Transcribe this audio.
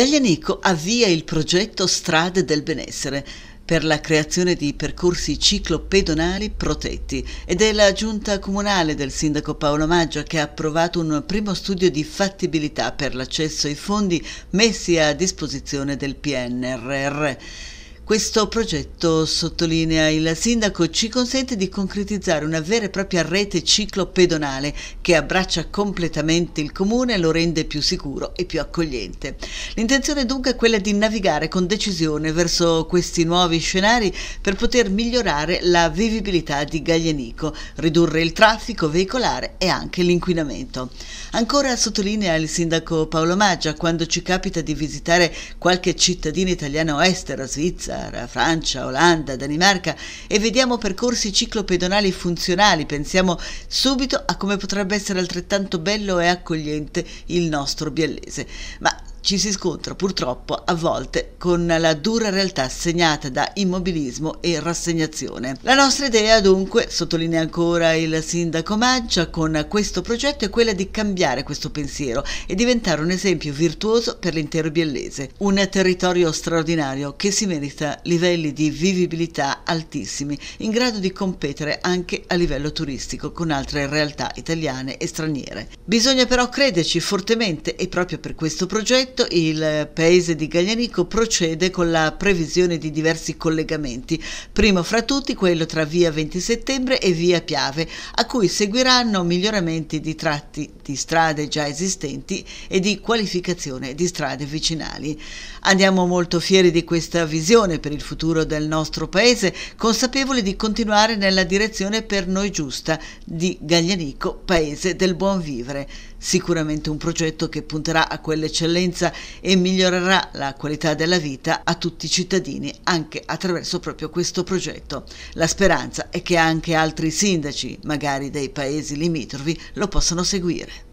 Gaglianico avvia il progetto Strade del Benessere per la creazione di percorsi ciclopedonali protetti ed è la giunta comunale del sindaco Paolo Maggio che ha approvato un primo studio di fattibilità per l'accesso ai fondi messi a disposizione del PNRR. Questo progetto, sottolinea il sindaco, ci consente di concretizzare una vera e propria rete ciclopedonale che abbraccia completamente il comune e lo rende più sicuro e più accogliente. L'intenzione dunque è quella di navigare con decisione verso questi nuovi scenari per poter migliorare la vivibilità di Gaglianico, ridurre il traffico veicolare e anche l'inquinamento. Ancora sottolinea il sindaco Paolo Maggia, quando ci capita di visitare qualche cittadina italiana o estera, Svizzera, Inghilterra, Francia, Olanda, Danimarca e vediamo percorsi ciclopedonali funzionali, pensiamo subito a come potrebbe essere altrettanto bello e accogliente il nostro biellese. Ma ci si scontra purtroppo a volte con la dura realtà segnata da immobilismo e rassegnazione. La nostra idea dunque, sottolinea ancora il sindaco Maggia, con questo progetto è quella di cambiare questo pensiero e diventare un esempio virtuoso per l'intero biellese, un territorio straordinario che si merita livelli di vivibilità altissimi, in grado di competere anche a livello turistico con altre realtà italiane e straniere. Bisogna però crederci fortemente e proprio per questo progetto progetto il paese di Gaglianico procede con la previsione di diversi collegamenti, primo fra tutti quello tra via 20 settembre e via Piave, a cui seguiranno miglioramenti di tratti di strade già esistenti e di qualificazione di strade vicinali. Andiamo molto fieri di questa visione per il futuro del nostro paese, consapevoli di continuare nella direzione per noi giusta di Gaglianico, paese del buon vivere. Sicuramente un progetto che punterà a quell'eccellenza sicurezza e migliorerà la qualità della vita a tutti i cittadini anche attraverso proprio questo progetto. La speranza è che anche altri sindaci, magari dei paesi limitrofi, lo possano seguire.